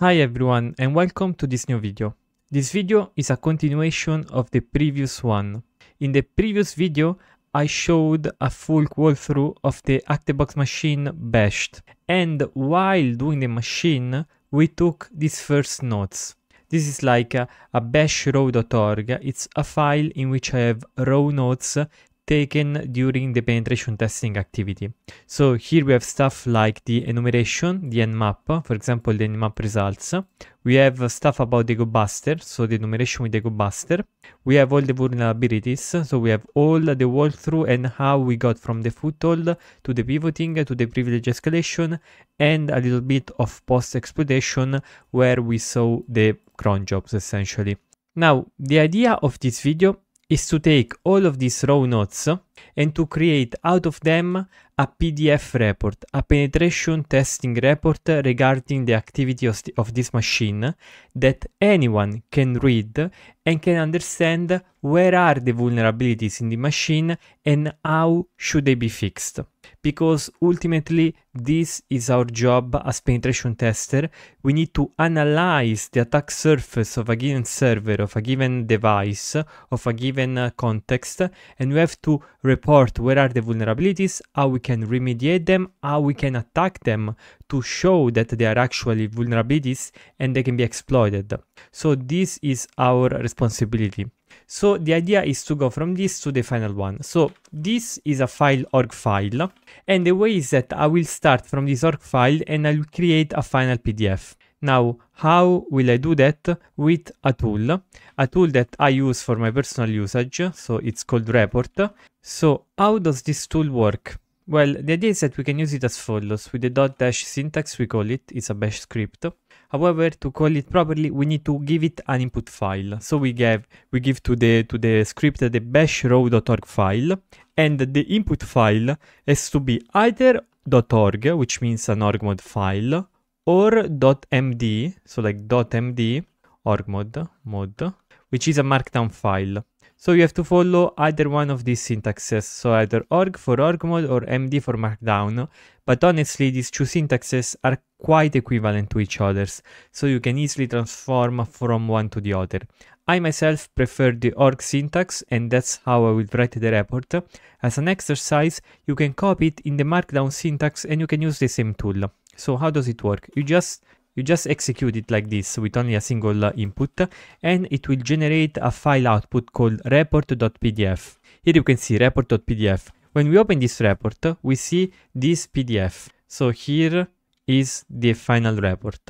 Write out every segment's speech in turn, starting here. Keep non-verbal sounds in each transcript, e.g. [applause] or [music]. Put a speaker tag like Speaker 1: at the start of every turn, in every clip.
Speaker 1: Hi everyone and welcome to this new video. This video is a continuation of the previous one. In the previous video I showed a full walkthrough of the ActiveBox machine bashed and while doing the machine we took these first notes. This is like a, a bash row.org, It's a file in which I have raw notes taken during the penetration testing activity. So here we have stuff like the enumeration, the nmap, for example the nmap results. We have stuff about the GoBuster, so the enumeration with the GoBuster. We have all the vulnerabilities, so we have all the walkthrough and how we got from the foothold to the pivoting to the privilege escalation and a little bit of post-exploitation where we saw the cron jobs essentially. Now, the idea of this video is to take all of these row notes and to create out of them a PDF report, a penetration testing report regarding the activity of, of this machine that anyone can read and can understand where are the vulnerabilities in the machine and how should they be fixed. Because ultimately, this is our job as penetration tester. We need to analyze the attack surface of a given server, of a given device, of a given uh, context, and we have to report where are the vulnerabilities, how we can remediate them, how we can attack them to show that they are actually vulnerabilities and they can be exploited. So this is our responsibility. So the idea is to go from this to the final one. So this is a file org file and the way is that I will start from this org file and I will create a final PDF. Now, how will I do that? With a tool, a tool that I use for my personal usage, so it's called Report. So how does this tool work? Well, the idea is that we can use it as follows. With the dot dash syntax, we call it, it's a bash script. However, to call it properly, we need to give it an input file. So we give, we give to the, to the script the bash row.org file, and the input file has to be either .org, which means an org mode file, or .md, so like .md org mod, which is a markdown file. So you have to follow either one of these syntaxes, so either org for org mode or md for markdown, but honestly these two syntaxes are quite equivalent to each other. so you can easily transform from one to the other. I myself prefer the org syntax and that's how I will write the report. As an exercise, you can copy it in the markdown syntax and you can use the same tool. So how does it work? You just you just execute it like this with only a single uh, input and it will generate a file output called report.pdf. Here you can see report.pdf. When we open this report, we see this PDF. So here is the final report.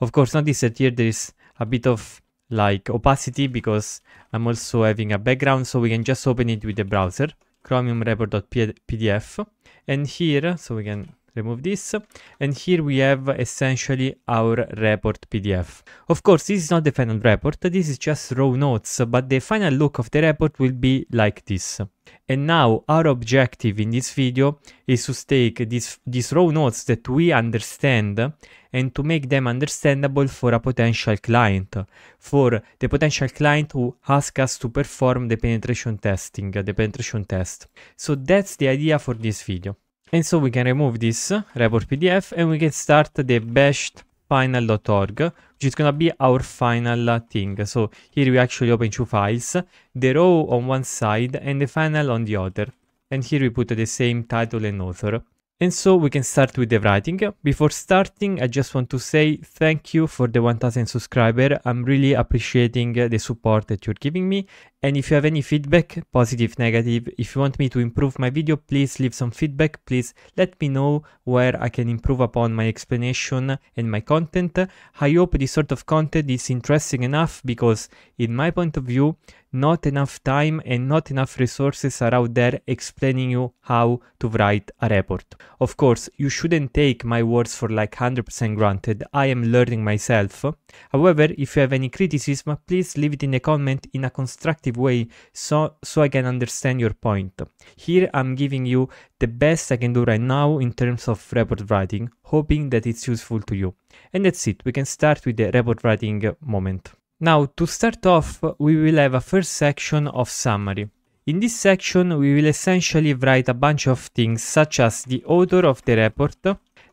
Speaker 1: Of course, notice that here there is a bit of like opacity because I'm also having a background so we can just open it with the browser chromium report.pdf and here so we can remove this and here we have essentially our report PDF. Of course this is not the final report, this is just raw notes but the final look of the report will be like this. And now our objective in this video is to take these, these raw notes that we understand and to make them understandable for a potential client, for the potential client who asks us to perform the penetration testing, the penetration test. So that's the idea for this video. And so we can remove this report PDF and we can start the bashed final.org, which is going to be our final thing. So here we actually open two files, the row on one side and the final on the other. And here we put the same title and author. And so we can start with the writing. Before starting, I just want to say thank you for the 1000 subscriber. I'm really appreciating the support that you're giving me and if you have any feedback, positive, negative, if you want me to improve my video, please leave some feedback. Please let me know where I can improve upon my explanation and my content. I hope this sort of content is interesting enough because, in my point of view, not enough time and not enough resources are out there explaining you how to write a report. Of course, you shouldn't take my words for like 100% granted. I am learning myself. However, if you have any criticism, please leave it in the comment in a constructive positive way so, so I can understand your point. Here I'm giving you the best I can do right now in terms of report writing, hoping that it's useful to you. And that's it, we can start with the report writing moment. Now to start off, we will have a first section of summary. In this section, we will essentially write a bunch of things such as the author of the report,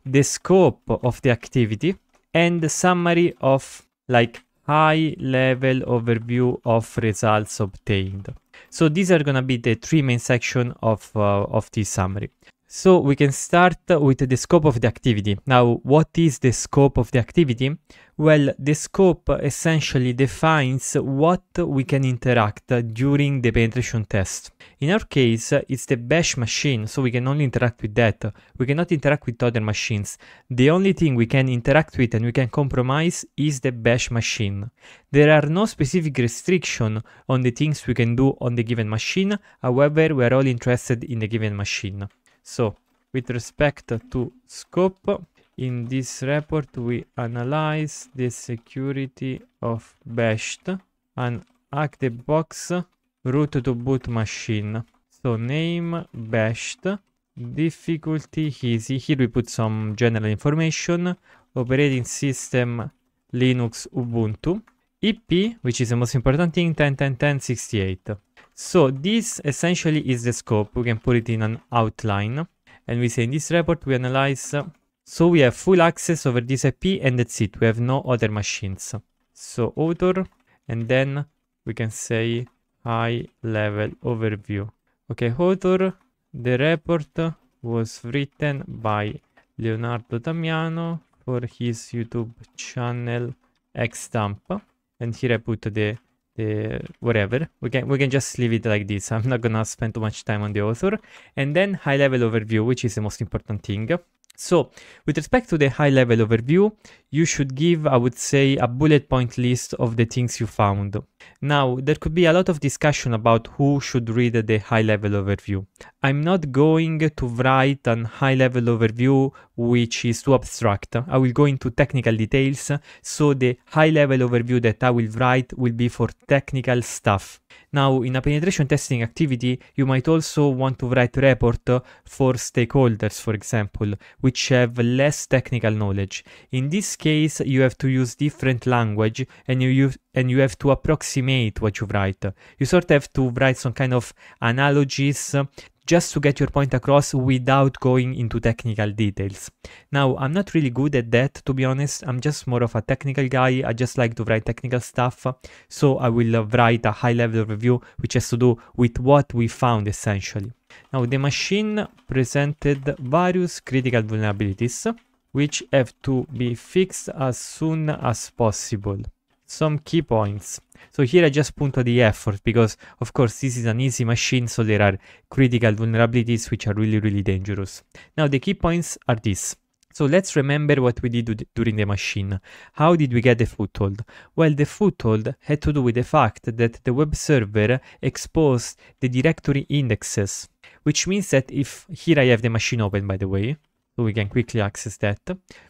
Speaker 1: the scope of the activity, and the summary of like high level overview of results obtained. So these are going to be the three main sections of, uh, of this summary. So we can start with the scope of the activity. Now, what is the scope of the activity? Well, the scope essentially defines what we can interact during the penetration test. In our case, it's the bash machine, so we can only interact with that. We cannot interact with other machines. The only thing we can interact with and we can compromise is the bash machine. There are no specific restriction on the things we can do on the given machine, however, we are all interested in the given machine. So with respect to scope, in this report we analyze the security of Best and active box root to boot machine. So name Best, difficulty easy. Here we put some general information, operating system Linux Ubuntu, EP, which is the most important thing, 10.10.10.68. So this essentially is the scope. We can put it in an outline and we say in this report we analyze. So we have full access over this IP and that's it. We have no other machines. So author and then we can say high level overview. Okay, author, the report was written by Leonardo Damiano for his YouTube channel Xtamp. And here I put the uh, whatever. We can we can just leave it like this. [laughs] I'm not gonna spend too much time on the author. And then high level overview, which is the most important thing. So with respect to the high level overview, you should give, I would say, a bullet point list of the things you found. Now, there could be a lot of discussion about who should read the high level overview. I'm not going to write an high level overview which is too abstract. I will go into technical details, so the high level overview that I will write will be for technical stuff. Now, in a penetration testing activity, you might also want to write a report for stakeholders, for example, which have less technical knowledge. In this case, you have to use different language and you use and you have to approximate what you write. You sort of have to write some kind of analogies uh, just to get your point across without going into technical details. Now, I'm not really good at that, to be honest. I'm just more of a technical guy. I just like to write technical stuff. So I will uh, write a high level review, which has to do with what we found essentially. Now, the machine presented various critical vulnerabilities, which have to be fixed as soon as possible some key points. So here I just put the effort because of course this is an easy machine so there are critical vulnerabilities which are really really dangerous. Now the key points are these. So let's remember what we did during the machine. How did we get the foothold? Well, the foothold had to do with the fact that the web server exposed the directory indexes, which means that if here I have the machine open by the way, so we can quickly access that,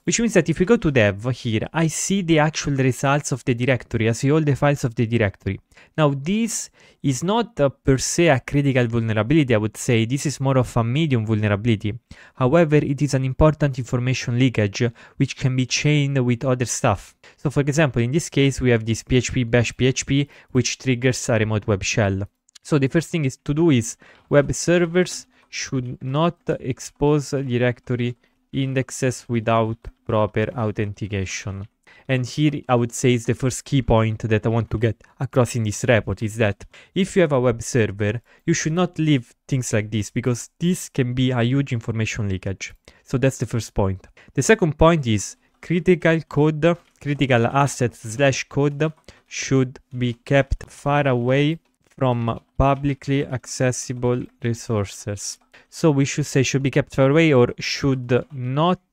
Speaker 1: which means that if we go to dev here, I see the actual results of the directory. I see all the files of the directory. Now, this is not uh, per se a critical vulnerability, I would say. This is more of a medium vulnerability. However, it is an important information leakage, which can be chained with other stuff. So for example, in this case, we have this PHP bash PHP, which triggers a remote web shell. So the first thing is to do is web servers should not expose directory indexes without proper authentication. And here I would say is the first key point that I want to get across in this report is that if you have a web server, you should not leave things like this because this can be a huge information leakage. So that's the first point. The second point is critical code, critical assets slash code should be kept far away from publicly accessible resources. So we should say should be kept far away or should not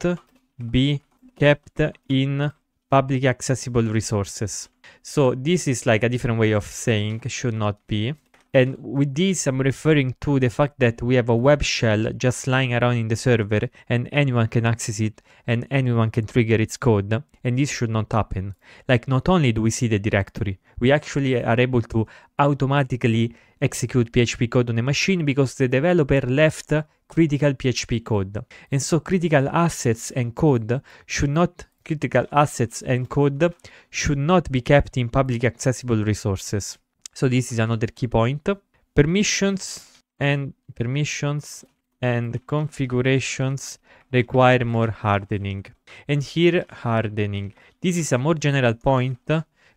Speaker 1: be kept in publicly accessible resources. So this is like a different way of saying should not be. And with this, I'm referring to the fact that we have a web shell just lying around in the server and anyone can access it and anyone can trigger its code. And this should not happen. Like not only do we see the directory, we actually are able to automatically execute PHP code on a machine because the developer left critical PHP code. And so critical assets and code should not critical assets and code should not be kept in public accessible resources. So this is another key point. Permissions and permissions and configurations require more hardening. And here hardening. This is a more general point.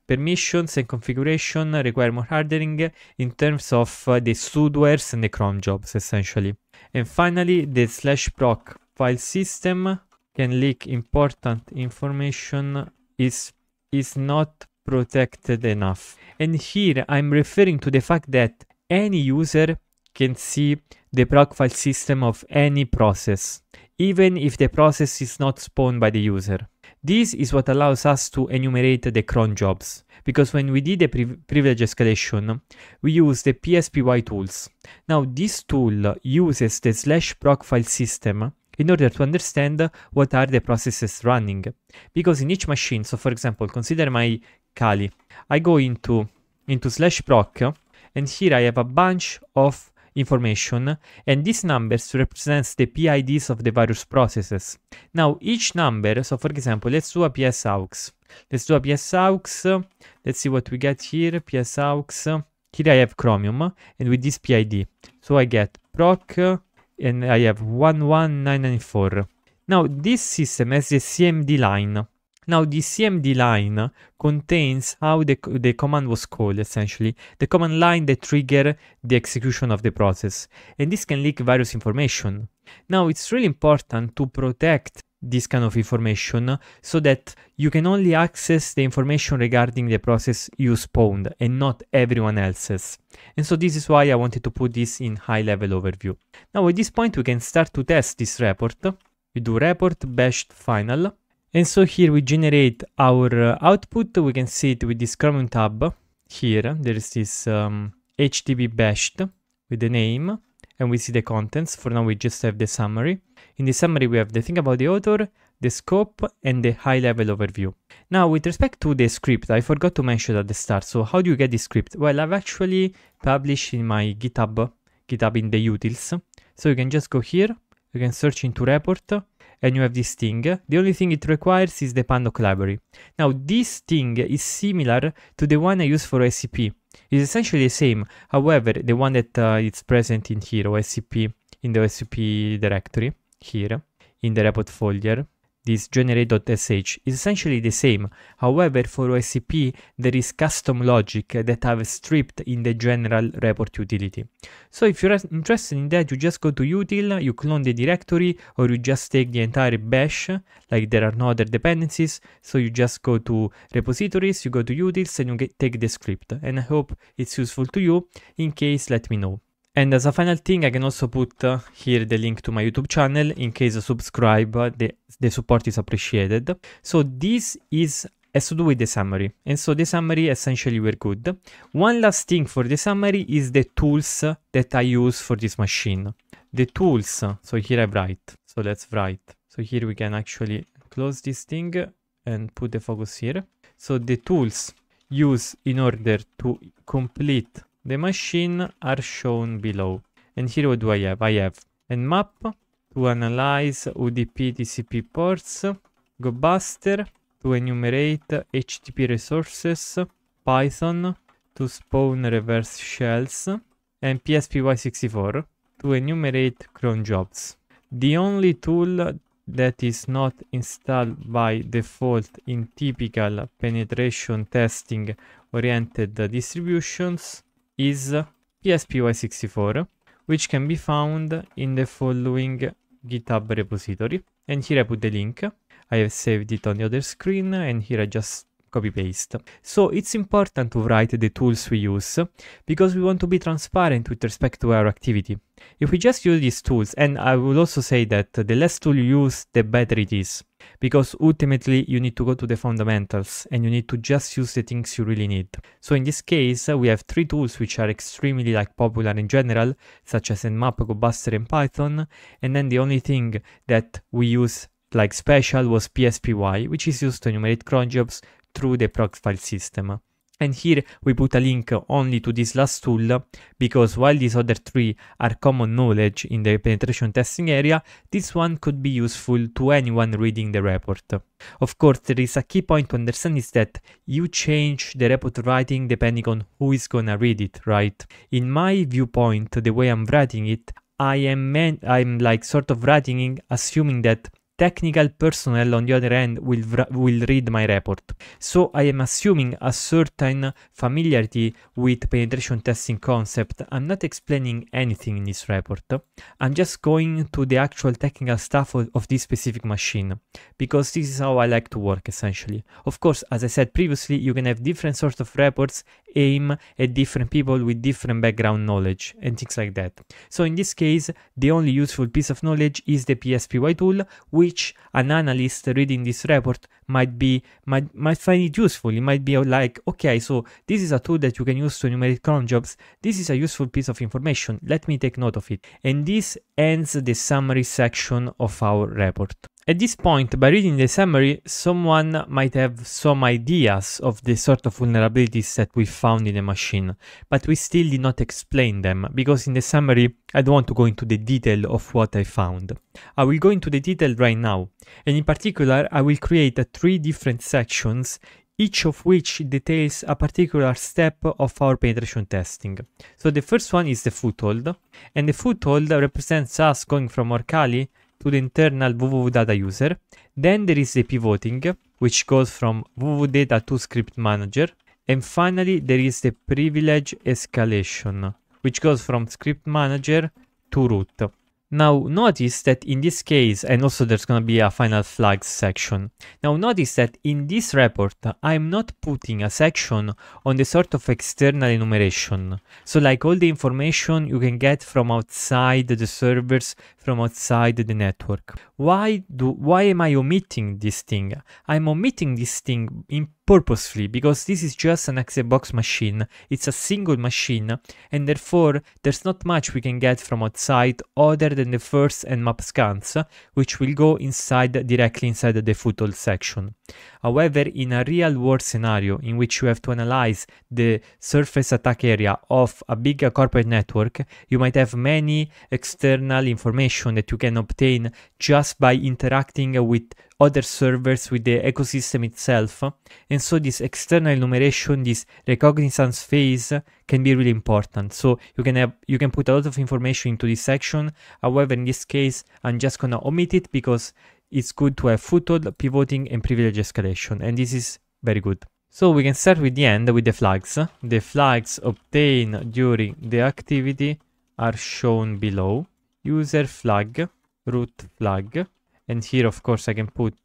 Speaker 1: Permissions and configuration require more hardening in terms of uh, the sudoers and the cron jobs essentially. And finally the slash proc file system can leak important information is is not protected enough. And here I'm referring to the fact that any user can see the proc file system of any process, even if the process is not spawned by the user. This is what allows us to enumerate the cron jobs, because when we did the priv privilege escalation, we used the PSPY tools. Now this tool uses the slash proc file system in order to understand what are the processes running. Because in each machine, so for example, consider my Kali. I go into, into slash proc and here I have a bunch of information and these numbers represents the PIDs of the various processes. Now each number, so for example, let's do a PSAUX. Let's do a PSAUX. Let's see what we get here. PSAUX. Here I have Chromium and with this PID. So I get proc and I have 11994. Now this system has a CMD line. Now the CMD line contains how the, the command was called essentially, the command line that trigger the execution of the process, and this can leak various information. Now it's really important to protect this kind of information so that you can only access the information regarding the process you spawned and not everyone else's. And so this is why I wanted to put this in high level overview. Now at this point we can start to test this report. We do report bash final and so here we generate our uh, output. We can see it with this Chromium tab. Here, there is this um, HTTP bashed with the name and we see the contents. For now, we just have the summary. In the summary, we have the thing about the author, the scope, and the high-level overview. Now, with respect to the script, I forgot to mention at the start. So how do you get the script? Well, I've actually published in my GitHub, GitHub in the utils. So you can just go here, you can search into report, and you have this thing. The only thing it requires is the Pandoc library. Now this thing is similar to the one I use for SCP. It's essentially the same, however the one that uh, it's present in here, SCP, in the SCP directory, here, in the report folder, this generate.sh is essentially the same. However, for OSCP, there is custom logic that I've stripped in the general report utility. So if you're interested in that, you just go to util, you clone the directory, or you just take the entire bash, like there are no other dependencies. So you just go to repositories, you go to utils, and you get, take the script. And I hope it's useful to you. In case, let me know. And as a final thing, I can also put uh, here the link to my YouTube channel in case you subscribe, the, the support is appreciated. So this is has to do with the summary. And so the summary essentially were good. One last thing for the summary is the tools that I use for this machine. The tools, so here I write, so let's write. So here we can actually close this thing and put the focus here. So the tools used in order to complete the machine are shown below. And here what do I have? I have a map to analyze UDP TCP ports, GoBuster to enumerate HTTP resources, Python to spawn reverse shells, and PSPY64 to enumerate cron jobs. The only tool that is not installed by default in typical penetration testing oriented distributions is PSPY64, which can be found in the following GitHub repository. And here I put the link. I have saved it on the other screen and here I just copy paste. So it's important to write the tools we use because we want to be transparent with respect to our activity. If we just use these tools, and I will also say that the less tool you use, the better it is because ultimately you need to go to the fundamentals and you need to just use the things you really need. So in this case, we have three tools which are extremely like popular in general, such as Nmap, GoBuster and Python, and then the only thing that we use like special was PSPY, which is used to enumerate cron jobs through the proc file system and here we put a link only to this last tool because while these other three are common knowledge in the penetration testing area, this one could be useful to anyone reading the report. Of course, there is a key point to understand is that you change the report writing depending on who is gonna read it, right? In my viewpoint, the way I'm writing it, I am I'm like sort of writing, assuming that technical personnel on the other end will, will read my report. So I am assuming a certain familiarity with penetration testing concept. I'm not explaining anything in this report. I'm just going to the actual technical stuff of, of this specific machine because this is how I like to work essentially. Of course, as I said previously, you can have different sorts of reports aim at different people with different background knowledge and things like that. So in this case, the only useful piece of knowledge is the PSPY tool, which an analyst reading this report might be might, might find it useful. It might be like, okay, so this is a tool that you can use to enumerate cron jobs. This is a useful piece of information. Let me take note of it. And this ends the summary section of our report. At this point, by reading the summary, someone might have some ideas of the sort of vulnerabilities that we found in the machine, but we still did not explain them, because in the summary I don't want to go into the detail of what I found. I will go into the detail right now, and in particular I will create uh, three different sections each of which details a particular step of our penetration testing. So the first one is the foothold, and the foothold represents us going from Orcali to the internal www data user. Then there is the pivoting, which goes from www data to script manager. And finally, there is the privilege escalation, which goes from script manager to root. Now notice that in this case, and also there's gonna be a final flags section. Now notice that in this report, I'm not putting a section on the sort of external enumeration. So like all the information you can get from outside the servers, from outside the network why do why am I omitting this thing? I'm omitting this thing in purposefully because this is just an Xbox machine. It's a single machine and therefore there's not much we can get from outside other than the first and map scans which will go inside directly inside the footall section. However, in a real world scenario in which you have to analyze the surface attack area of a big corporate network, you might have many external information that you can obtain just by interacting with other servers with the ecosystem itself. And so this external enumeration, this recognizance phase can be really important. So you can have you can put a lot of information into this section. However, in this case, I'm just gonna omit it because it's good to have foothold, pivoting and privilege escalation and this is very good. So we can start with the end with the flags. The flags obtained during the activity are shown below. User flag, root flag and here of course I can put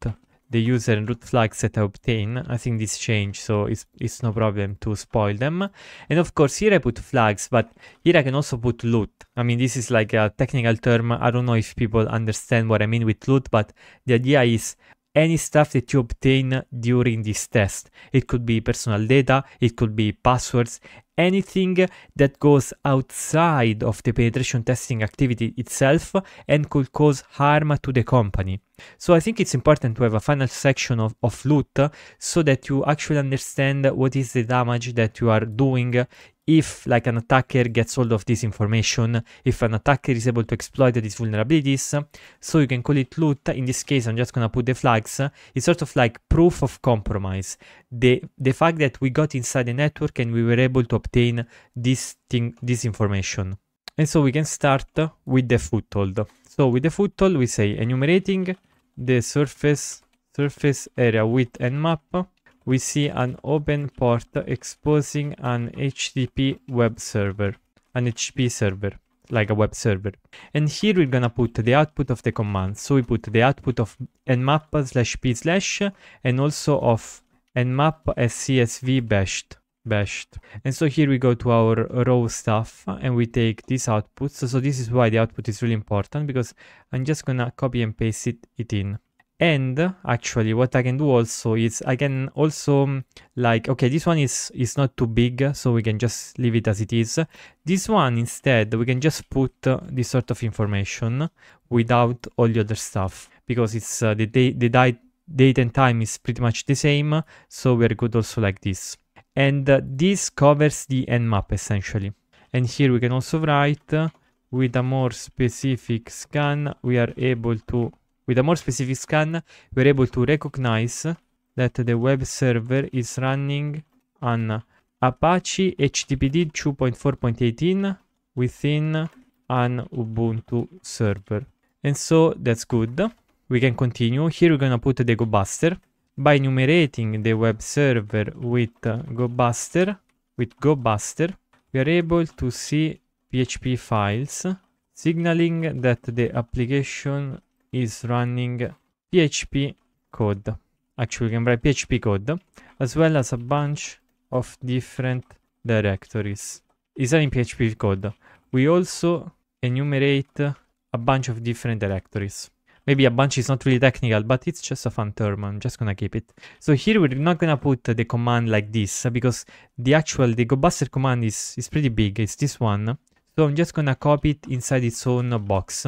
Speaker 1: the user loot flags flag set obtain. I think this changed, so it's, it's no problem to spoil them. And of course, here I put flags, but here I can also put loot. I mean, this is like a technical term. I don't know if people understand what I mean with loot, but the idea is any stuff that you obtain during this test. It could be personal data, it could be passwords, anything that goes outside of the penetration testing activity itself and could cause harm to the company. So I think it's important to have a final section of, of loot uh, so that you actually understand what is the damage that you are doing if like an attacker gets hold of this information, if an attacker is able to exploit these vulnerabilities, so you can call it loot. In this case, I'm just gonna put the flags. It's sort of like proof of compromise. The the fact that we got inside the network and we were able to obtain this thing, this information. And so we can start with the foothold. So with the foothold, we say enumerating the surface surface area width and map we see an open port exposing an HTTP web server, an HTTP server, like a web server. And here we're gonna put the output of the command. So we put the output of nmap slash p slash and also of nmap scsv csv bashed. Bashed. And so here we go to our raw stuff and we take this output. So, so this is why the output is really important because I'm just gonna copy and paste it, it in and actually what i can do also is i can also um, like okay this one is is not too big so we can just leave it as it is this one instead we can just put uh, this sort of information without all the other stuff because it's uh, the day, the date date and time is pretty much the same so we're good also like this and uh, this covers the nmap essentially and here we can also write uh, with a more specific scan we are able to with a more specific scan, we're able to recognize that the web server is running an Apache HTTPD 2.4.18 within an Ubuntu server. And so that's good. We can continue. Here we're gonna put the GoBuster by enumerating the web server with GoBuster. With GoBuster, we are able to see PHP files signaling that the application is running PHP code, actually can write PHP code, as well as a bunch of different directories. Is running PHP code. We also enumerate a bunch of different directories. Maybe a bunch is not really technical, but it's just a fun term. I'm just gonna keep it. So here we're not gonna put the command like this because the actual the GoBuster command is is pretty big. It's this one. So I'm just gonna copy it inside its own box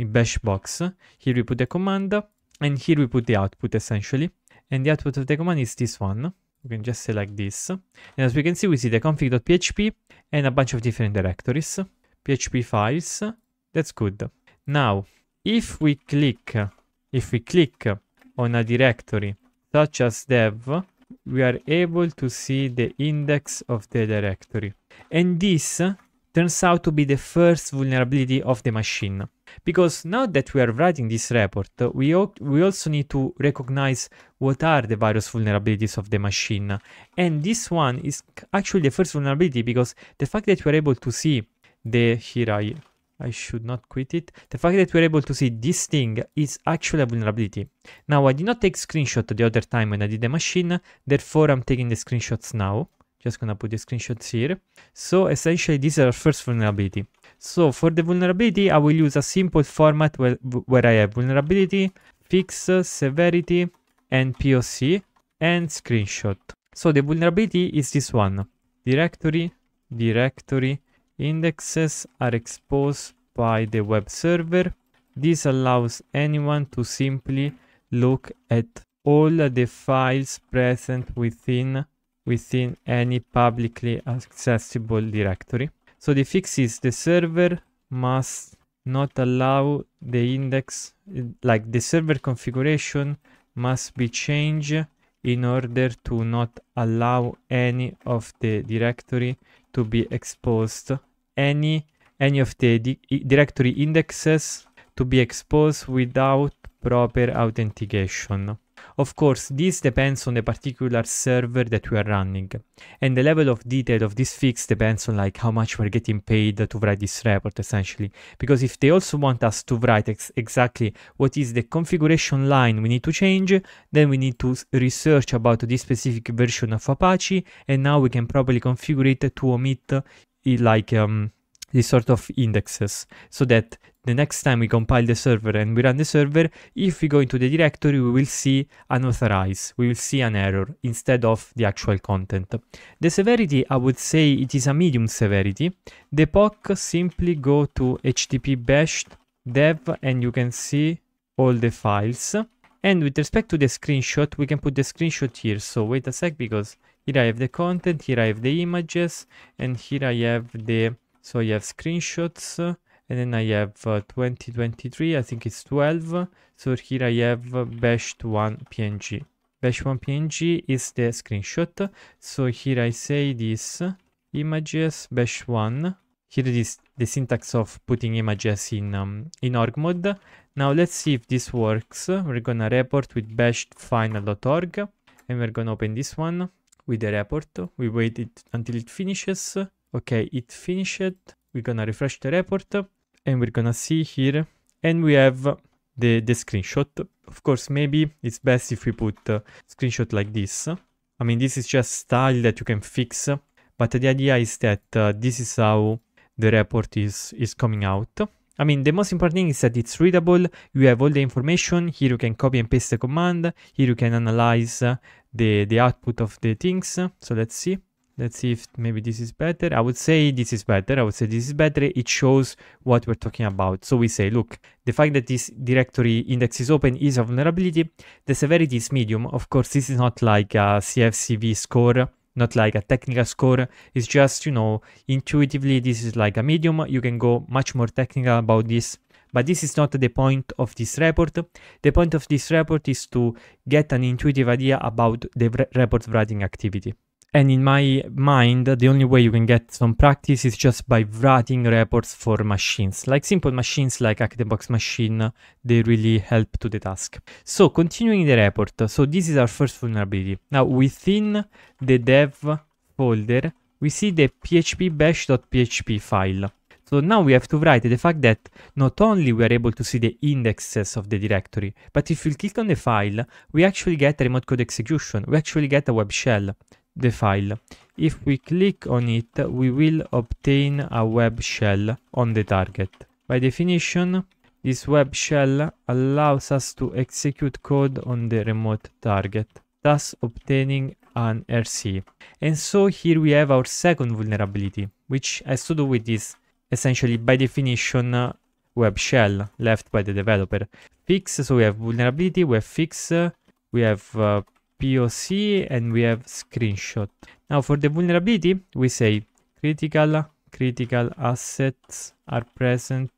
Speaker 1: in bash box. Here we put the command and here we put the output essentially. And the output of the command is this one. We can just select this. And as we can see, we see the config.php and a bunch of different directories. PHP files, that's good. Now, if we click, if we click on a directory such as dev, we are able to see the index of the directory. And this turns out to be the first vulnerability of the machine. Because now that we are writing this report, we, we also need to recognize what are the various vulnerabilities of the machine. And this one is actually the first vulnerability because the fact that we're able to see the, here I, I should not quit it. The fact that we're able to see this thing is actually a vulnerability. Now I did not take screenshot the other time when I did the machine, therefore I'm taking the screenshots now. Just gonna put the screenshots here. So essentially this is our first vulnerability. So for the vulnerability, I will use a simple format where, where I have vulnerability, fix, uh, severity, and POC, and screenshot. So the vulnerability is this one, directory, directory, indexes are exposed by the web server. This allows anyone to simply look at all the files present within within any publicly accessible directory. So the fix is the server must not allow the index, like the server configuration must be changed in order to not allow any of the directory to be exposed, any, any of the di directory indexes to be exposed without proper authentication. Of course, this depends on the particular server that we are running, and the level of detail of this fix depends on like how much we're getting paid to write this report essentially, because if they also want us to write ex exactly what is the configuration line we need to change, then we need to research about this specific version of Apache, and now we can probably configure it to omit like um, these sort of indexes so that the next time we compile the server and we run the server, if we go into the directory, we will see unauthorized. We will see an error instead of the actual content. The severity, I would say it is a medium severity. The POC simply go to http bash dev and you can see all the files. And with respect to the screenshot, we can put the screenshot here. So wait a sec because here I have the content, here I have the images, and here I have the, so I have screenshots and then I have uh, 2023, I think it's 12. So here I have uh, bash 1 PNG. Bash 1 PNG is the screenshot. So here I say this images bash 1. Here is the syntax of putting images in, um, in org mode. Now let's see if this works. We're gonna report with bash final.org and we're gonna open this one with the report. We waited until it finishes. Okay, it finished. We're gonna refresh the report and we're gonna see here and we have the, the screenshot. Of course, maybe it's best if we put a screenshot like this. I mean, this is just style that you can fix, but the idea is that uh, this is how the report is, is coming out. I mean, the most important thing is that it's readable, you have all the information, here you can copy and paste the command, here you can analyze uh, the, the output of the things, so let's see. Let's see if maybe this is better. I would say this is better. I would say this is better. It shows what we're talking about. So we say, look, the fact that this directory index is open is a vulnerability. The severity is medium. Of course, this is not like a CFCV score not like a technical score. It's just, you know, intuitively, this is like a medium. You can go much more technical about this. But this is not the point of this report. The point of this report is to get an intuitive idea about the report writing activity. And in my mind, the only way you can get some practice is just by writing reports for machines. Like simple machines like Hack machine, they really help to the task. So continuing the report. So this is our first vulnerability. Now within the dev folder, we see the php bash.php file. So now we have to write the fact that not only we are able to see the indexes of the directory, but if we click on the file, we actually get a remote code execution, we actually get a web shell the file. If we click on it, we will obtain a web shell on the target. By definition, this web shell allows us to execute code on the remote target, thus obtaining an RC. And so here we have our second vulnerability, which has to do with this essentially by definition uh, web shell left by the developer. Fix, so we have vulnerability, we have fix, uh, we have uh, POC and we have screenshot. Now for the vulnerability, we say critical, critical assets are present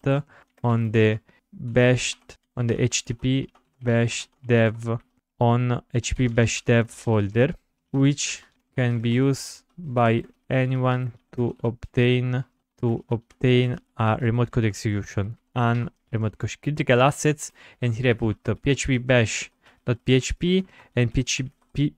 Speaker 1: on the bash on the HTTP bash dev, on HTTP bash dev folder, which can be used by anyone to obtain to obtain a remote code execution and remote code critical assets and here I put php bash .php and php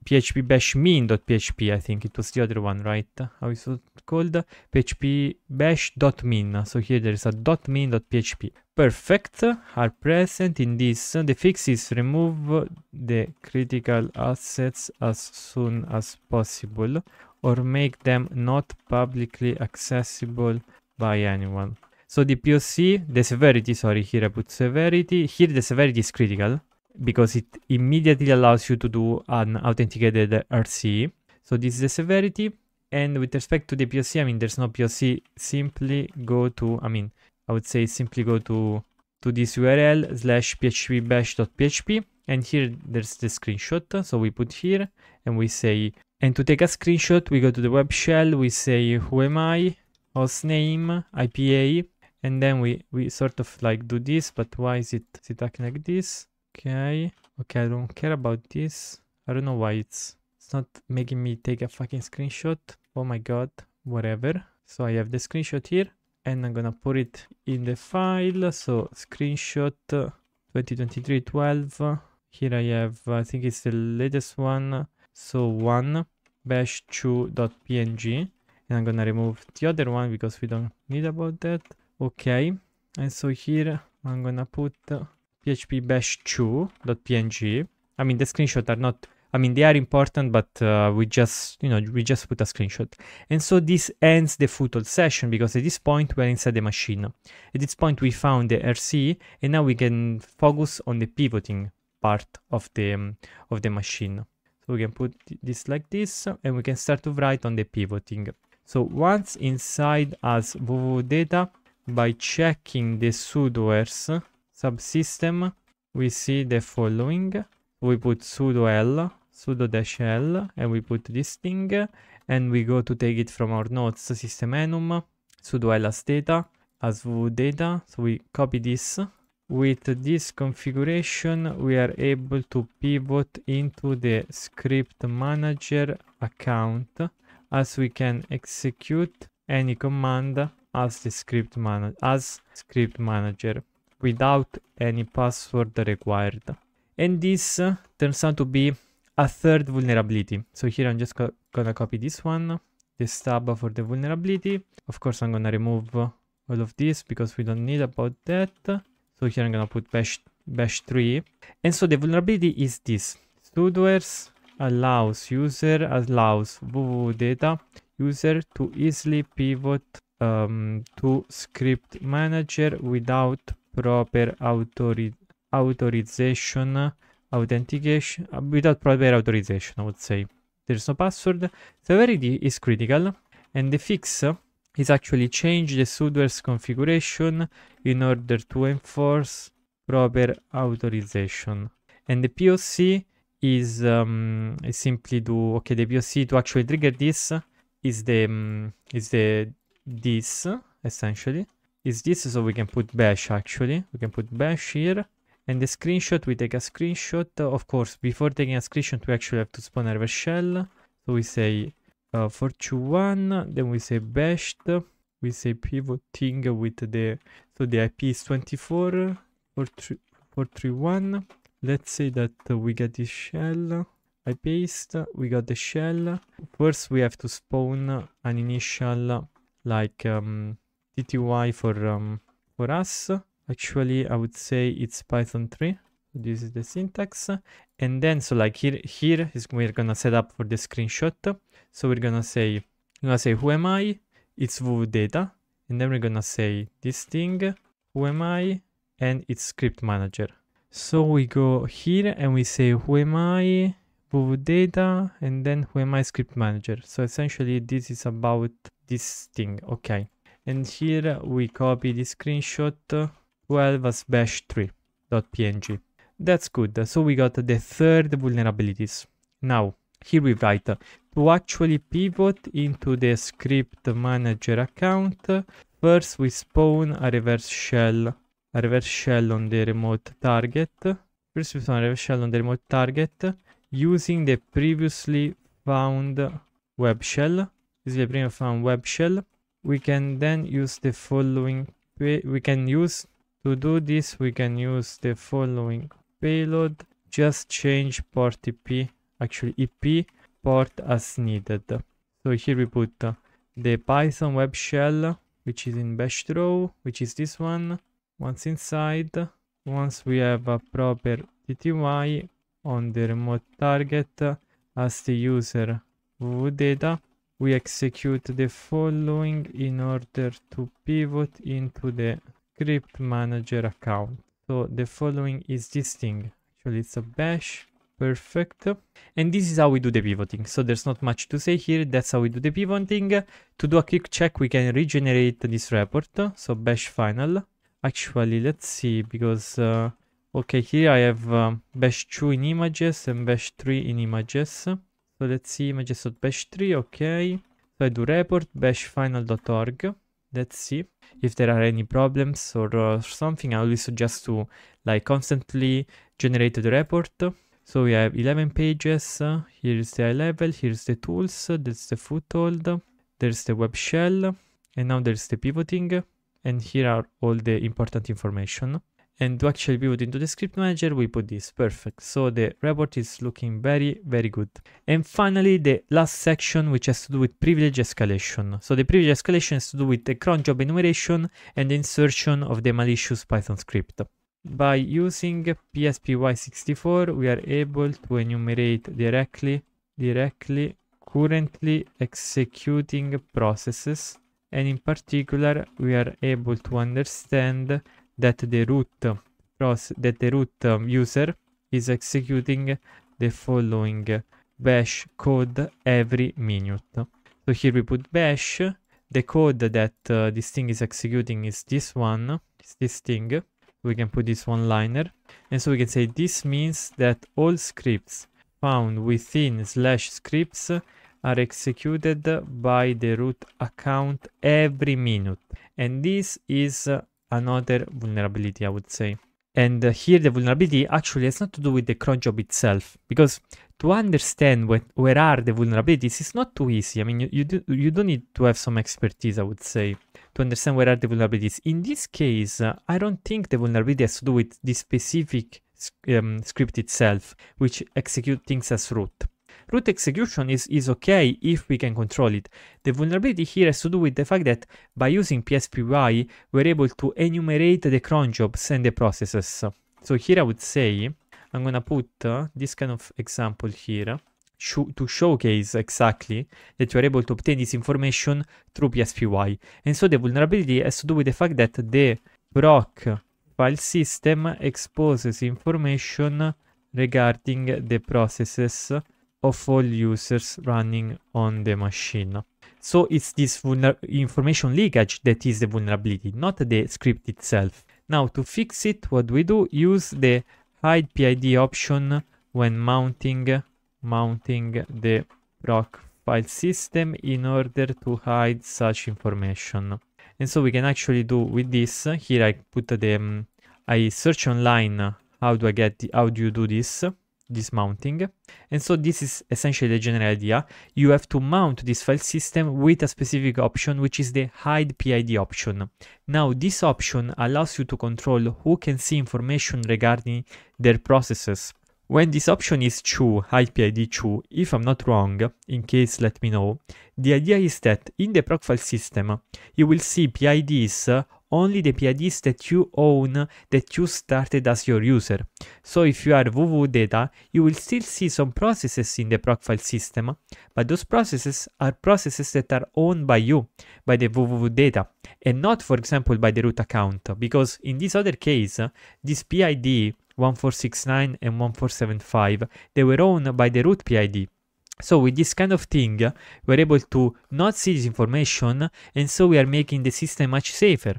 Speaker 1: php bash min.php i think it was the other one right how is it called php bash.min so here there is a .min.php perfect are present in this the fix is remove the critical assets as soon as possible or make them not publicly accessible by anyone so the poc the severity sorry here i put severity here the severity is critical because it immediately allows you to do an authenticated RC. So this is the severity. And with respect to the POC, I mean, there's no POC, simply go to, I mean, I would say simply go to, to this URL slash php php. And here there's the screenshot. So we put here and we say, and to take a screenshot, we go to the web shell, we say, who am I, hostname, IPA, and then we, we sort of like do this, but why is it, is it acting like this? Okay. Okay, I don't care about this. I don't know why it's it's not making me take a fucking screenshot. Oh my god. Whatever. So I have the screenshot here and I'm gonna put it in the file. So screenshot 2023-12. Here I have, I think it's the latest one. So one bash 2.png and I'm gonna remove the other one because we don't need about that. Okay. And so here I'm gonna put PHP bash 2.png. I mean, the screenshots are not, I mean, they are important, but uh, we just, you know, we just put a screenshot. And so this ends the futile session because at this point we're inside the machine. At this point we found the RC and now we can focus on the pivoting part of the, um, of the machine. So we can put this like this and we can start to write on the pivoting. So once inside as voodoo data by checking the sudoers Subsystem, we see the following. We put sudo l, sudo dash l, and we put this thing, and we go to take it from our nodes, system enum, sudo l as data, as v data, so we copy this. With this configuration, we are able to pivot into the script manager account as we can execute any command as the script manager as script manager without any password required. And this uh, turns out to be a third vulnerability. So here I'm just co gonna copy this one, this tab for the vulnerability. Of course, I'm gonna remove uh, all of this because we don't need about that. So here I'm gonna put bash, bash 3. And so the vulnerability is this. Sudoers allows user allows www data user to easily pivot um, to script manager without proper authori authorization authentication without proper authorization I would say there's no password severity is critical and the fix is actually change the sudoer's configuration in order to enforce proper authorization and the POC is, um, is simply to okay the POC to actually trigger this is the um, is the this essentially is this so we can put bash actually we can put bash here and the screenshot we take a screenshot uh, of course before taking a screenshot we actually have to spawn our shell so we say uh, then we say bashed we say pivoting with the so the ip is 24 431 let's say that we get this shell i paste we got the shell first we have to spawn an initial like um TTY for um, for us. Actually, I would say it's Python 3. This is the syntax. And then, so like here, here is we're gonna set up for the screenshot. So we're gonna say, we're gonna say, who am I? It's voodoo data. And then we're gonna say this thing, who am I? And it's script manager. So we go here and we say, who am I? Voodoo data. And then who am I script manager? So essentially this is about this thing. Okay and here we copy the screenshot 12 slash 3.png. That's good, so we got the third vulnerabilities. Now, here we write, to actually pivot into the script manager account, first we spawn a reverse shell, a reverse shell on the remote target, first we spawn a reverse shell on the remote target, using the previously found web shell, this is the previously found web shell, we can then use the following we can use to do this we can use the following payload just change port ep actually ep port as needed so here we put the python web shell which is in bash throw which is this one once inside once we have a proper tty on the remote target as the user data we execute the following in order to pivot into the script manager account so the following is this thing actually it's a bash perfect and this is how we do the pivoting so there's not much to say here that's how we do the pivoting to do a quick check we can regenerate this report so bash final actually let's see because uh, okay here i have um, bash 2 in images and bash 3 in images so let's see images bash 3, okay. So I do report bash final.org. Let's see if there are any problems or, uh, something. I always suggest to like constantly generate the report. So we have 11 pages. Here's the eye level, here's the tools, there's the foothold, there's the web shell, and now there's the pivoting. And here are all the important information and to actually pivot into the script manager we put this perfect so the report is looking very very good and finally the last section which has to do with privilege escalation so the privilege escalation has to do with the cron job enumeration and insertion of the malicious python script by using pspy64 we are able to enumerate directly directly currently executing processes and in particular we are able to understand that the root um, process that the root um, user is executing the following bash code every minute. So here we put bash. The code that uh, this thing is executing is this one, is this thing. We can put this one liner. And so we can say this means that all scripts found within slash scripts are executed by the root account every minute. And this is another vulnerability, I would say. And uh, here the vulnerability actually has not to do with the cron job itself, because to understand what, where are the vulnerabilities is not too easy. I mean, you, you, do, you do need to have some expertise, I would say, to understand where are the vulnerabilities. In this case, uh, I don't think the vulnerability has to do with this specific um, script itself, which execute things as root root execution is, is okay if we can control it. The vulnerability here has to do with the fact that by using PSPY, we're able to enumerate the cron jobs and the processes. So here I would say, I'm gonna put uh, this kind of example here to showcase exactly that you are able to obtain this information through PSPY. And so the vulnerability has to do with the fact that the proc file system exposes information regarding the processes of all users running on the machine. So it's this information leakage that is the vulnerability, not the script itself. Now to fix it, what we do, use the hide PID option when mounting, mounting the proc file system in order to hide such information. And so we can actually do with this, here I put the, um, I search online, how do I get, the, how do you do this? dismounting. And so this is essentially the general idea. You have to mount this file system with a specific option, which is the hide PID option. Now this option allows you to control who can see information regarding their processes. When this option is true, hide PID true, if I'm not wrong, in case let me know, the idea is that in the proc file system, you will see PIDs only the PIDs that you own that you started as your user. So if you are www-data, you will still see some processes in the file system, but those processes are processes that are owned by you, by the www-data, and not, for example, by the root account, because in this other case, this PID 1469 and 1475, they were owned by the root PID. So with this kind of thing, we're able to not see this information and so we are making the system much safer.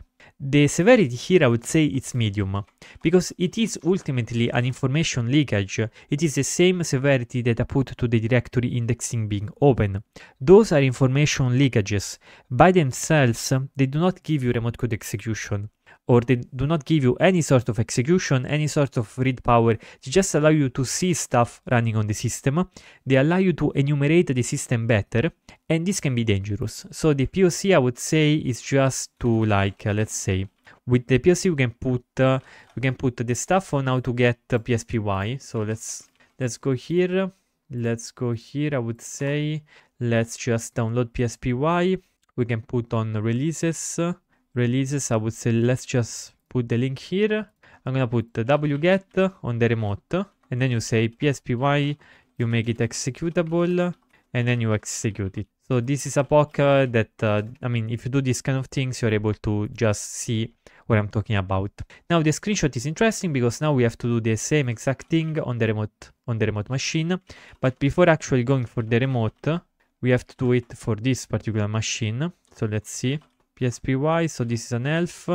Speaker 1: The severity here I would say it's medium, because it is ultimately an information leakage, it is the same severity that I put to the directory indexing being open. Those are information leakages, by themselves they do not give you remote code execution, or they do not give you any sort of execution, any sort of read power. They just allow you to see stuff running on the system. They allow you to enumerate the system better, and this can be dangerous. So the POC, I would say, is just to like, uh, let's say, with the POC we can put uh, we can put the stuff on how to get uh, PSPY. So let's let's go here. Let's go here. I would say let's just download PSPY. We can put on releases releases, I would say let's just put the link here. I'm gonna put wget on the remote and then you say pspy, you make it executable and then you execute it. So this is a POC that, uh, I mean, if you do these kind of things, you're able to just see what I'm talking about. Now the screenshot is interesting because now we have to do the same exact thing on the remote, on the remote machine. But before actually going for the remote, we have to do it for this particular machine. So let's see. PSPY, so this is an elf.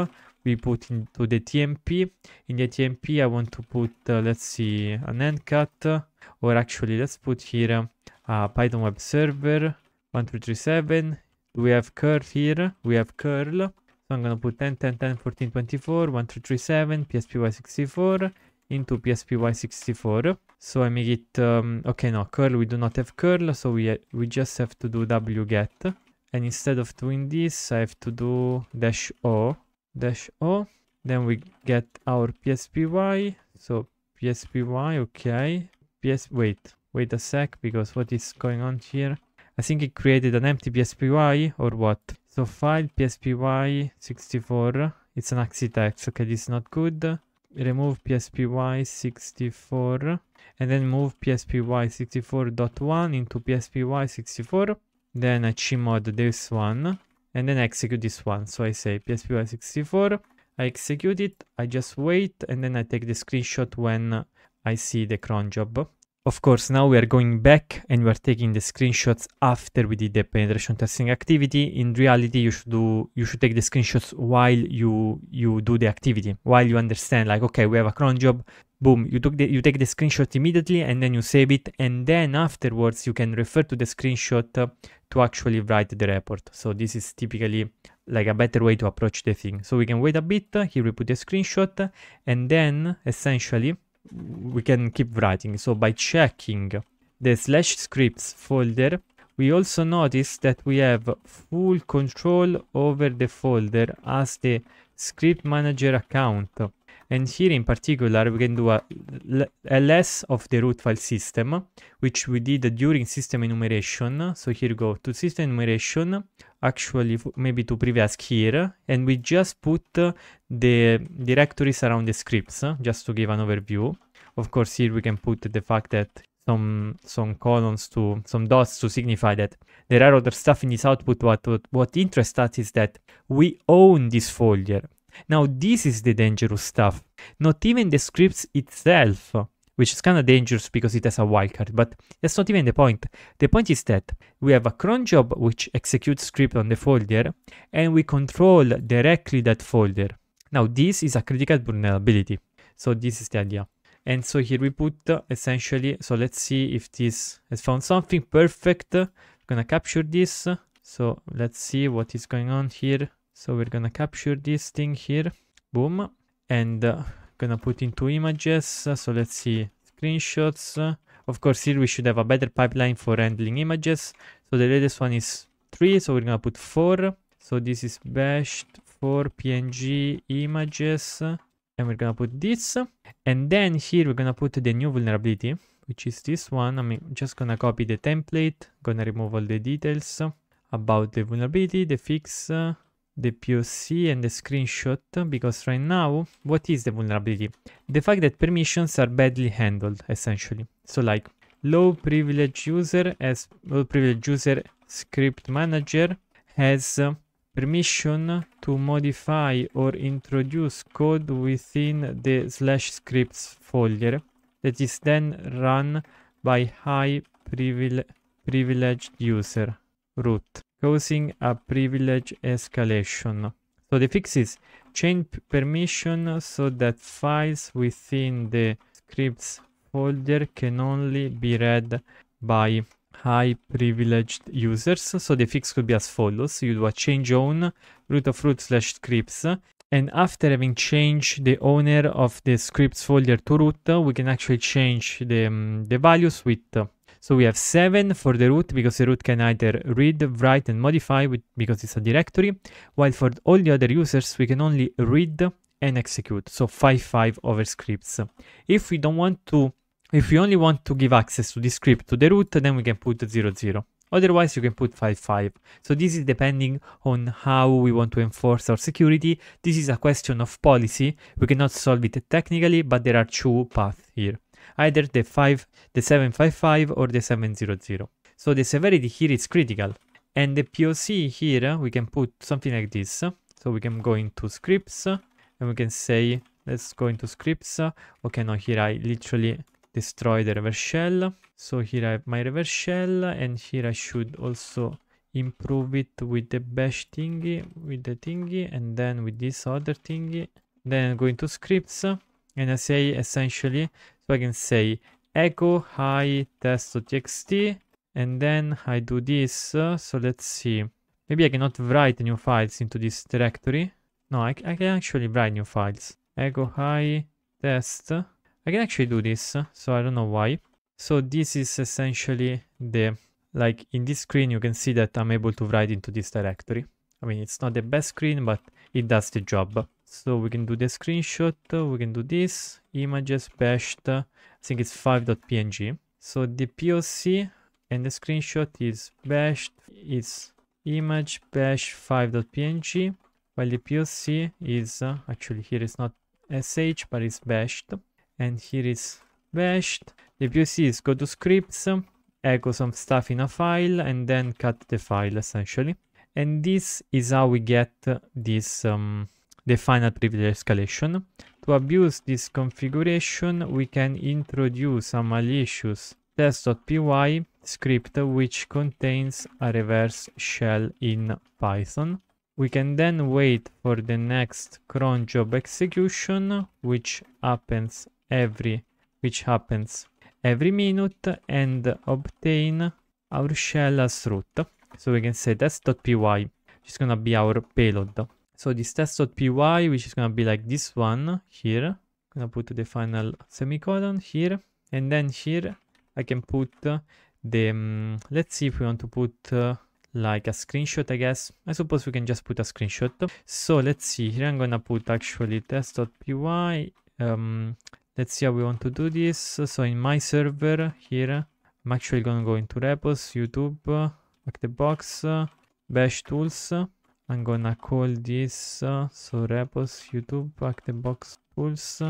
Speaker 1: We put into the TMP. In the TMP, I want to put, uh, let's see, an end cut, or actually, let's put here uh, Python web server 1337. we have curl here? We have curl. So I'm gonna put 10, 10, 10, 14, 24, 1337, PSPY64 into PSPY64. So I make it, um, okay, no, curl, we do not have curl, so we, we just have to do wget and instead of doing this I have to do dash o dash o then we get our pspy so pspy okay ps wait wait a sec because what is going on here I think it created an empty pspy or what so file pspy 64 it's an axi text okay this is not good remove pspy 64 and then move pspy64.1 into pspy64 then I chmod this one, and then execute this one. So I say pspy64, I execute it, I just wait, and then I take the screenshot when I see the cron job. Of course, now we are going back and we are taking the screenshots after we did the penetration testing activity. In reality, you should do you should take the screenshots while you you do the activity, while you understand like okay, we have a cron job, boom you took the you take the screenshot immediately and then you save it and then afterwards you can refer to the screenshot uh, to actually write the report so this is typically like a better way to approach the thing so we can wait a bit uh, here we put the screenshot uh, and then essentially we can keep writing so by checking the slash scripts folder we also notice that we have full control over the folder as the script manager account and here in particular, we can do a ls of the root file system, which we did during system enumeration. So here we go to system enumeration, actually maybe to previous here, and we just put the directories around the scripts, just to give an overview. Of course, here we can put the fact that some some colons to some dots to signify that there are other stuff in this output. what, what interests us is that we own this folder. Now this is the dangerous stuff. Not even the scripts itself, which is kind of dangerous because it has a wildcard, but that's not even the point. The point is that we have a cron job which executes script on the folder and we control directly that folder. Now this is a critical vulnerability. So this is the idea. And so here we put essentially, so let's see if this has found something perfect. I'm gonna capture this. So let's see what is going on here so we're gonna capture this thing here boom and uh, gonna put into images uh, so let's see screenshots uh, of course here we should have a better pipeline for handling images so the latest one is 3 so we're gonna put 4 so this is bashed for png images and we're gonna put this and then here we're gonna put the new vulnerability which is this one i'm just gonna copy the template gonna remove all the details about the vulnerability the fix uh, the POC and the screenshot because right now, what is the vulnerability? The fact that permissions are badly handled essentially. So like low privilege user as low privilege user script manager has uh, permission to modify or introduce code within the slash scripts folder that is then run by high privil privileged user root causing a privilege escalation. So the fix is change permission so that files within the scripts folder can only be read by high privileged users. So the fix could be as follows. You do a change own root of root slash scripts. And after having changed the owner of the scripts folder to root, we can actually change the, um, the values with so we have 7 for the root because the root can either read, write and modify with, because it's a directory, while for all the other users we can only read and execute, so 5 5 over scripts. If we don't want to, if we only want to give access to the script to the root, then we can put 0 0. Otherwise, you can put five five. So this is depending on how we want to enforce our security. This is a question of policy. We cannot solve it technically, but there are two paths here either the 5 the 755 or the 700 so the severity here is critical and the poc here uh, we can put something like this so we can go into scripts uh, and we can say let's go into scripts uh, okay now here i literally destroy the reverse shell so here i have my reverse shell and here i should also improve it with the bash thingy with the thingy and then with this other thingy then I go into scripts and i say essentially so I can say echo hi test.txt and then I do this. Uh, so let's see. Maybe I cannot write new files into this directory. No, I, I can actually write new files. Echo hi test. I can actually do this. So I don't know why. So this is essentially the, like in this screen, you can see that I'm able to write into this directory. I mean, it's not the best screen, but it does the job so we can do the screenshot we can do this images bashed i think it's 5.png so the poc and the screenshot is bashed is image bash 5.png while the poc is uh, actually It's not sh but it's bashed and here is bashed the poc is go to scripts echo some stuff in a file and then cut the file essentially and this is how we get this um, the final privilege escalation. To abuse this configuration, we can introduce a malicious test.py script which contains a reverse shell in Python. We can then wait for the next cron job execution, which happens every which happens every minute and obtain our shell as root. So we can say test.py, which is gonna be our payload. So this test.py, which is going to be like this one here. I'm going to put the final semicolon here. And then here I can put the, um, let's see if we want to put uh, like a screenshot, I guess. I suppose we can just put a screenshot. So let's see, here I'm going to put actually test.py. Um, let's see how we want to do this. So in my server here, I'm actually going to go into repos, YouTube, like uh, the box, uh, bash tools. I'm gonna call this uh, so repos youtube back the box pulse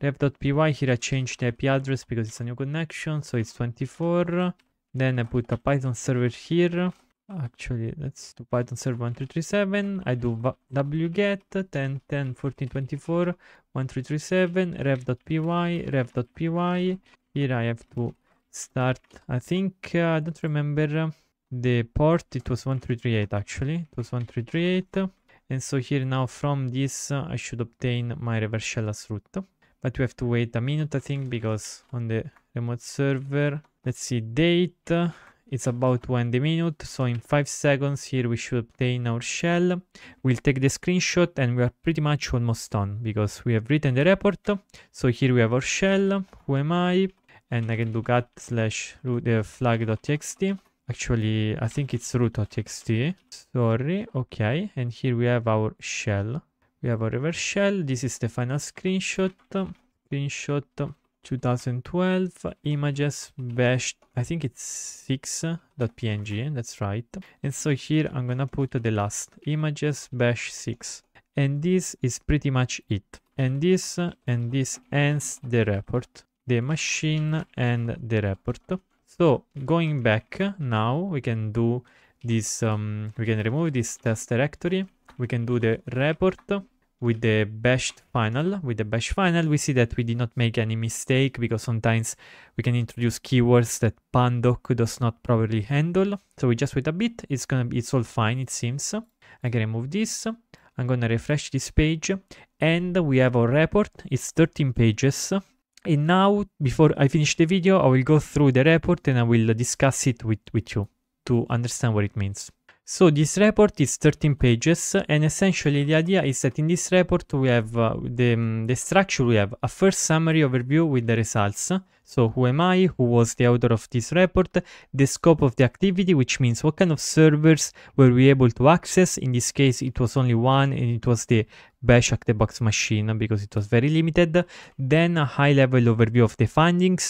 Speaker 1: dev.py here I changed the IP address because it's a new connection so it's 24 then I put a python server here actually let's do python server 1337 I do wget 10 10 14 24 1337 rev.py rev.py here I have to start I think uh, I don't remember the port it was 1338 actually it was 1338 and so here now from this uh, I should obtain my reverse shell as root but we have to wait a minute I think because on the remote server let's see date uh, it's about 20 minutes so in 5 seconds here we should obtain our shell we'll take the screenshot and we are pretty much almost done because we have written the report so here we have our shell who am I and I can do cat slash root uh, flag.txt Actually, I think it's root.txt. Sorry. Okay. And here we have our shell. We have our reverse shell. This is the final screenshot. Screenshot 2012 images bash. I think it's 6.png. That's right. And so here I'm going to put the last images bash 6. And this is pretty much it. And this and this ends the report, the machine and the report. So going back now, we can do this, um, we can remove this test directory. We can do the report with the bash final. With the bash final, we see that we did not make any mistake because sometimes we can introduce keywords that pandoc does not properly handle. So we just wait a bit. It's gonna be, it's all fine, it seems. I can remove this. I'm gonna refresh this page and we have our report. It's 13 pages. And now, before I finish the video, I will go through the report and I will discuss it with, with you to understand what it means. So this report is 13 pages and essentially the idea is that in this report we have uh, the, um, the structure, we have a first summary overview with the results. So who am I, who was the author of this report, the scope of the activity, which means what kind of servers were we able to access. In this case it was only one and it was the bash at the box machine because it was very limited. Then a high level overview of the findings.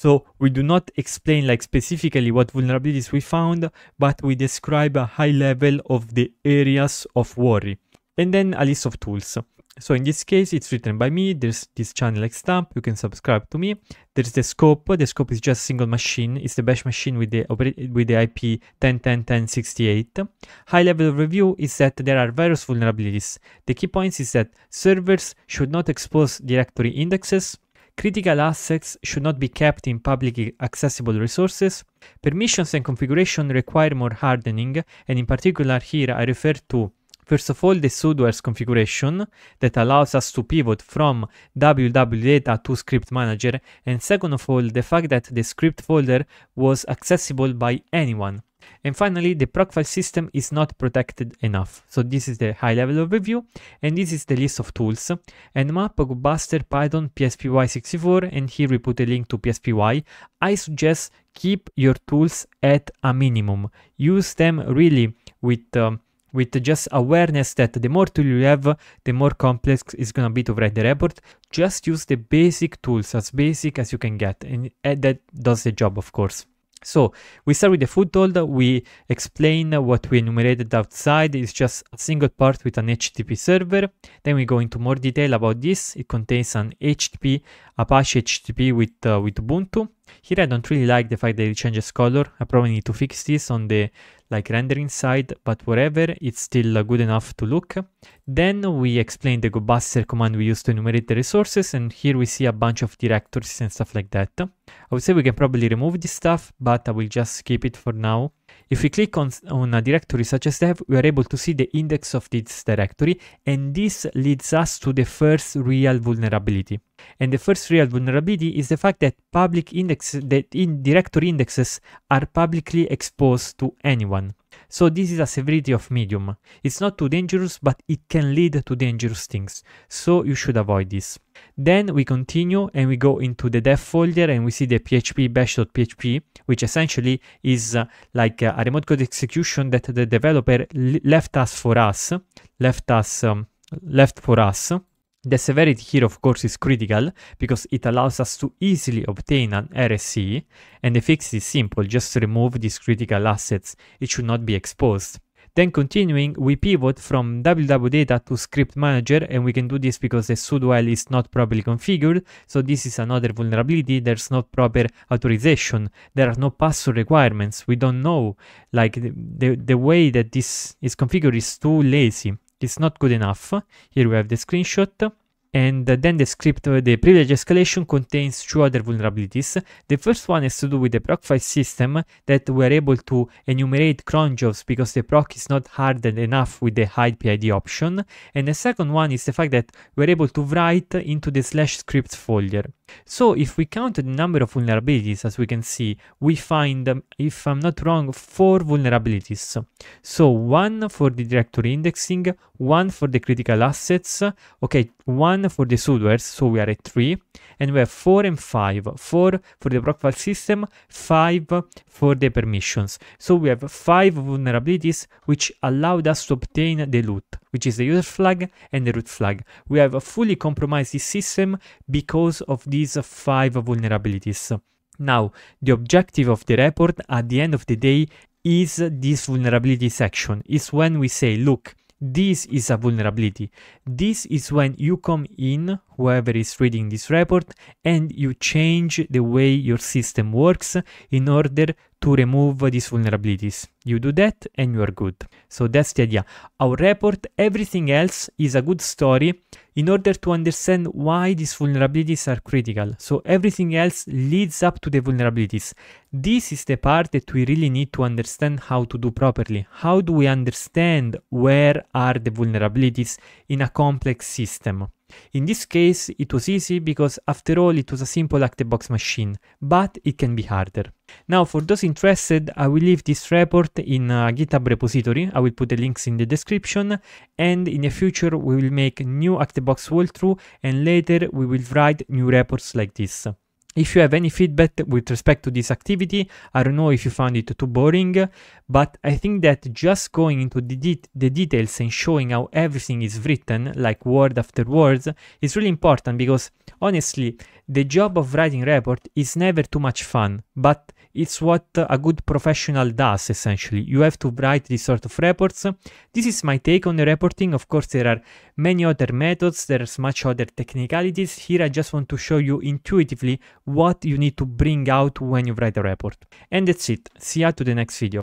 Speaker 1: So we do not explain like specifically what vulnerabilities we found, but we describe a high level of the areas of worry. And then a list of tools. So in this case, it's written by me. There's this channel stamp. You can subscribe to me. There's the scope. The scope is just single machine. It's the bash machine with the with the IP 10.10.10.68. High level review is that there are various vulnerabilities. The key points is that servers should not expose directory indexes. Critical assets should not be kept in publicly accessible resources. Permissions and configuration require more hardening, and in particular here I refer to First of all, the sudoers configuration that allows us to pivot from www-data to script manager, and second of all, the fact that the script folder was accessible by anyone. And finally, the proc file system is not protected enough. So this is the high level overview, and this is the list of tools. Nmap, GoBuster, Python, PSPY64, and here we put a link to PSPY. I suggest keep your tools at a minimum. Use them really with um, with just awareness that the more tool you have, the more complex it's gonna be to write the report. Just use the basic tools, as basic as you can get, and that does the job, of course. So we start with the food told, we explain what we enumerated outside It's just a single part with an HTTP server. Then we go into more detail about this. It contains an HTTP, Apache HTTP with, uh, with Ubuntu. Here I don't really like the fact that it changes color. I probably need to fix this on the like rendering side, but whatever, it's still uh, good enough to look. Then we explain the gobuster command we use to enumerate the resources, and here we see a bunch of directories and stuff like that. I would say we can probably remove this stuff, but I will just skip it for now. If we click on, on a directory such as dev, we are able to see the index of this directory, and this leads us to the first real vulnerability. And the first real vulnerability is the fact that public indexes, that in directory indexes are publicly exposed to anyone. So this is a severity of medium. It's not too dangerous, but it can lead to dangerous things. So you should avoid this. Then we continue and we go into the dev folder and we see the php bash.php, which essentially is uh, like a remote code execution that the developer left us for us, left us, um, left for us the severity here of course is critical because it allows us to easily obtain an RSE and the fix is simple, just remove these critical assets, it should not be exposed. Then continuing, we pivot from www-data to script manager and we can do this because the sudoel is not properly configured, so this is another vulnerability, there's no proper authorization, there are no password requirements, we don't know, like the, the, the way that this is configured is too lazy it's not good enough. Here we have the screenshot. And then the script, uh, the privilege escalation contains two other vulnerabilities. The first one is to do with the proc file system that we are able to enumerate cron jobs because the proc is not hardened enough with the hide PID option. And the second one is the fact that we're able to write into the slash scripts folder. So if we count the number of vulnerabilities, as we can see, we find, um, if I'm not wrong, four vulnerabilities. So one for the directory indexing, one for the critical assets, okay, one for the sudoers, so we are at three, and we have four and five, four for the proc file system, five for the permissions. So we have five vulnerabilities which allowed us to obtain the loot, which is the user flag and the root flag. We have fully compromised system because of the these five vulnerabilities. Now, the objective of the report at the end of the day is this vulnerability section, is when we say, look, this is a vulnerability. This is when you come in, whoever is reading this report, and you change the way your system works in order to remove these vulnerabilities. You do that and you are good. So that's the idea. Our report, everything else is a good story in order to understand why these vulnerabilities are critical. So everything else leads up to the vulnerabilities. This is the part that we really need to understand how to do properly. How do we understand where are the vulnerabilities in a complex system? In this case, it was easy because after all, it was a simple Actebox machine, but it can be harder. Now for those interested, I will leave this report in a uh, GitHub repository, I will put the links in the description, and in the future we will make new ActiveBox walkthrough and later we will write new reports like this. If you have any feedback with respect to this activity, I don't know if you found it too boring, but I think that just going into the, de the, details and showing how everything is written, like word after word, is really important because honestly, the job of writing report is never too much fun, but it's what a good professional does, essentially. You have to write these sort of reports. This is my take on the reporting. Of course, there are many other methods, there's much other technicalities. Here, I just want to show you intuitively what you need to bring out when you write a report. And that's it. See you to the next video.